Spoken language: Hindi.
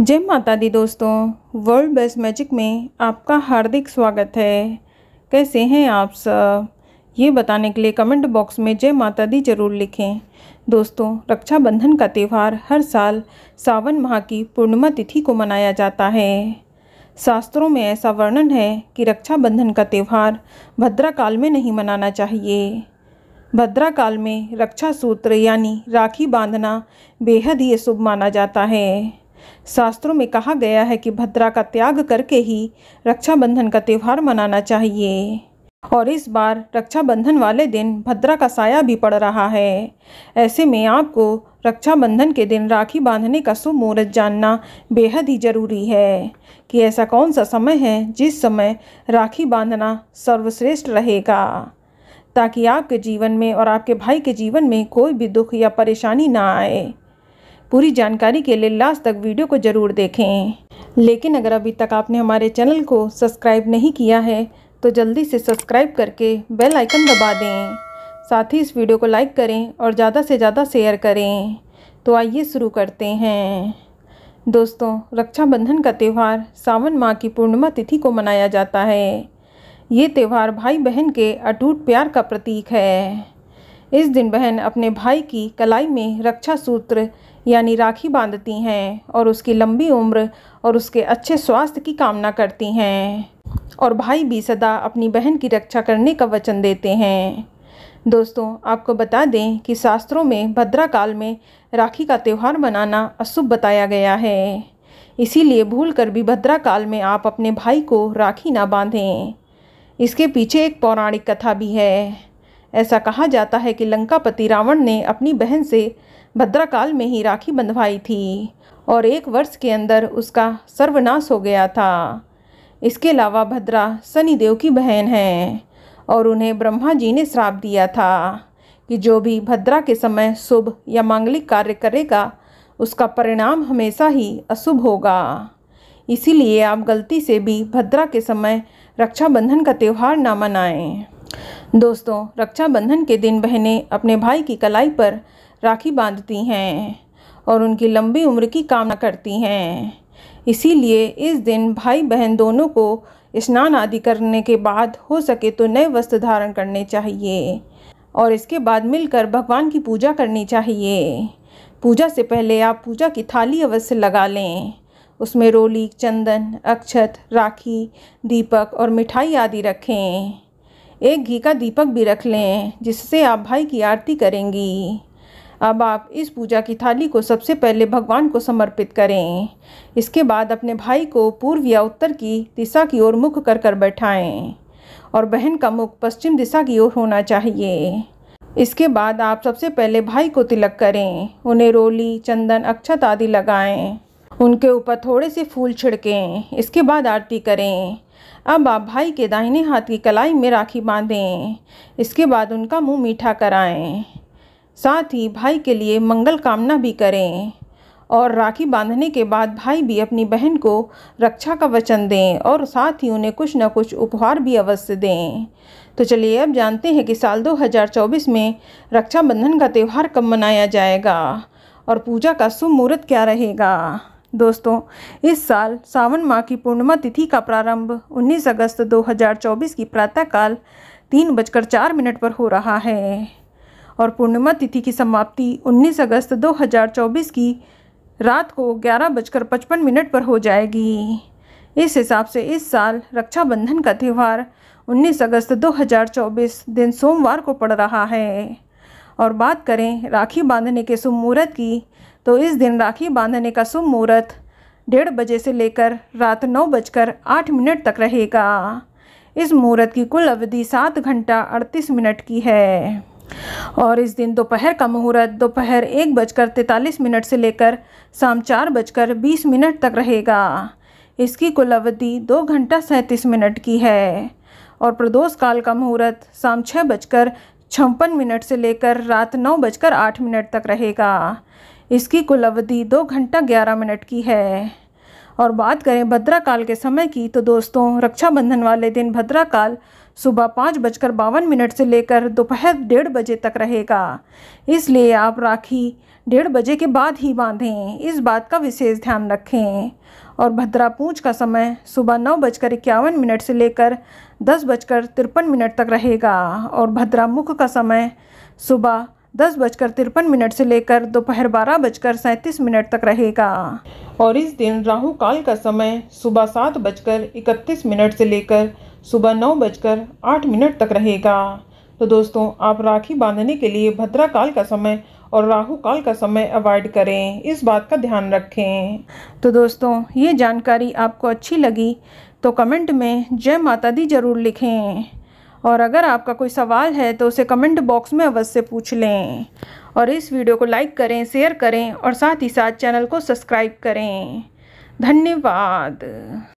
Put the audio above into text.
जय माता दी दोस्तों वर्ल्ड बेस्ट मैजिक में आपका हार्दिक स्वागत है कैसे हैं आप सब ये बताने के लिए कमेंट बॉक्स में जय माता दी जरूर लिखें दोस्तों रक्षाबंधन का त्यौहार हर साल सावन माह की पूर्णिमा तिथि को मनाया जाता है शास्त्रों में ऐसा वर्णन है कि रक्षाबंधन का त्यौहार भद्रा काल में नहीं मनाना चाहिए भद्रा काल में रक्षा सूत्र यानी राखी बांधना बेहद ही शुभ माना जाता है शास्त्रों में कहा गया है कि भद्रा का त्याग करके ही रक्षाबंधन का त्यौहार मनाना चाहिए और इस बार रक्षाबंधन वाले दिन भद्रा का साया भी पड़ रहा है ऐसे में आपको रक्षाबंधन के दिन राखी बांधने का शुभ मुहूर्त जानना बेहद ही ज़रूरी है कि ऐसा कौन सा समय है जिस समय राखी बांधना सर्वश्रेष्ठ रहेगा ताकि आपके जीवन में और आपके भाई के जीवन में कोई भी दुख या परेशानी ना आए पूरी जानकारी के लिए लास्ट तक वीडियो को ज़रूर देखें लेकिन अगर अभी तक आपने हमारे चैनल को सब्सक्राइब नहीं किया है तो जल्दी से सब्सक्राइब करके बेल आइकन दबा दें साथ ही इस वीडियो को लाइक करें और ज़्यादा से ज़्यादा शेयर करें तो आइए शुरू करते हैं दोस्तों रक्षाबंधन का त्यौहार सावन माह की पूर्णिमा तिथि को मनाया जाता है ये त्यौहार भाई बहन के अटूट प्यार का प्रतीक है इस दिन बहन अपने भाई की कलाई में रक्षा सूत्र यानी राखी बांधती हैं और उसकी लंबी उम्र और उसके अच्छे स्वास्थ्य की कामना करती हैं और भाई भी सदा अपनी बहन की रक्षा करने का वचन देते हैं दोस्तों आपको बता दें कि शास्त्रों में भद्रा काल में राखी का त्यौहार मनाना अशुभ बताया गया है इसीलिए भूल कर भी भद्रा काल में आप अपने भाई को राखी ना बांधें इसके पीछे एक पौराणिक कथा भी है ऐसा कहा जाता है कि लंकापति रावण ने अपनी बहन से भद्राकाल में ही राखी बंधवाई थी और एक वर्ष के अंदर उसका सर्वनाश हो गया था इसके अलावा भद्रा सनीदेव की बहन है और उन्हें ब्रह्मा जी ने श्राप दिया था कि जो भी भद्रा के समय शुभ या मांगलिक कार्य करेगा उसका परिणाम हमेशा ही अशुभ होगा इसीलिए आप गलती से भी भद्रा के समय रक्षाबंधन का त्यौहार ना मनाएं दोस्तों रक्षाबंधन के दिन बहनें अपने भाई की कलाई पर राखी बांधती हैं और उनकी लंबी उम्र की कामना करती हैं इसीलिए इस दिन भाई बहन दोनों को स्नान आदि करने के बाद हो सके तो नए वस्त्र धारण करने चाहिए और इसके बाद मिलकर भगवान की पूजा करनी चाहिए पूजा से पहले आप पूजा की थाली अवश्य लगा लें उसमें रोली चंदन अक्षत राखी दीपक और मिठाई आदि रखें एक घी का दीपक भी रख लें जिससे आप भाई की आरती करेंगी अब आप इस पूजा की थाली को सबसे पहले भगवान को समर्पित करें इसके बाद अपने भाई को पूर्व या उत्तर की दिशा की ओर मुख कर कर बैठाएँ और बहन का मुख पश्चिम दिशा की ओर होना चाहिए इसके बाद आप सबसे पहले भाई को तिलक करें उन्हें रोली चंदन अक्षत आदि लगाएं उनके ऊपर थोड़े से फूल छिड़कें इसके बाद आरती करें अब आप भाई के दाहिने हाथ की कलाई में राखी बांधें इसके बाद उनका मुंह मीठा कराएं साथ ही भाई के लिए मंगल कामना भी करें और राखी बांधने के बाद भाई भी अपनी बहन को रक्षा का वचन दें और साथ ही उन्हें कुछ ना कुछ उपहार भी अवश्य दें तो चलिए अब जानते हैं कि साल 2024 में रक्षाबंधन का त्यौहार कब मनाया जाएगा और पूजा का शुभ मुहूर्त क्या रहेगा दोस्तों इस साल सावन माह की पूर्णिमा तिथि का प्रारंभ 19 अगस्त 2024 की प्रातःकाल तीन बजकर चार मिनट पर हो रहा है और पूर्णिमा तिथि की समाप्ति 19 अगस्त 2024 की रात को ग्यारह बजकर पचपन मिनट पर हो जाएगी इस हिसाब से इस साल रक्षाबंधन का त्यौहार 19 अगस्त 2024 दिन सोमवार को पड़ रहा है और बात करें राखी बांधने के शुभ मुहूर्त की तो इस दिन राखी बांधने का शुभ मुहूर्त डेढ़ बजे से लेकर रात नौ बजकर आठ मिनट तक रहेगा इस मुहूर्त की कुल अवधि सात घंटा अड़तीस मिनट की है और इस दिन दोपहर का मुहूर्त दोपहर एक बजकर तैंतालीस मिनट से लेकर शाम चार बजकर बीस मिनट तक रहेगा इसकी कुल अवधि दो घंटा सैंतीस मिनट की है और प्रदोष काल का मुहूर्त शाम छः बजकर छप्पन मिनट से लेकर रात नौ बजकर आठ मिनट तक रहेगा इसकी कुल अवधि दो घंटा ग्यारह मिनट की है और बात करें भद्रा काल के समय की तो दोस्तों रक्षाबंधन वाले दिन भद्रा काल सुबह पाँच बजकर बावन मिनट से लेकर दोपहर डेढ़ बजे तक रहेगा इसलिए आप राखी डेढ़ बजे के बाद ही बांधें इस बात का विशेष ध्यान रखें और भद्रा पूंछ का समय सुबह नौ बजकर इक्यावन मिनट से लेकर दस बजकर तिरपन मिनट तक रहेगा और भद्रा मुख का समय सुबह दस बजकर तिरपन मिनट से लेकर दोपहर बारह बजकर सैंतीस मिनट तक रहेगा और इस दिन राहु काल का समय सुबह सात बजकर इकतीस मिनट से लेकर सुबह नौ बजकर आठ मिनट तक रहेगा तो दोस्तों आप राखी बांधने के लिए भद्रा काल का समय और राहु काल का समय अवॉइड करें इस बात का ध्यान रखें तो दोस्तों ये जानकारी आपको अच्छी लगी तो कमेंट में जय माता दी ज़रूर लिखें और अगर आपका कोई सवाल है तो उसे कमेंट बॉक्स में अवश्य पूछ लें और इस वीडियो को लाइक करें शेयर करें और साथ ही साथ चैनल को सब्सक्राइब करें धन्यवाद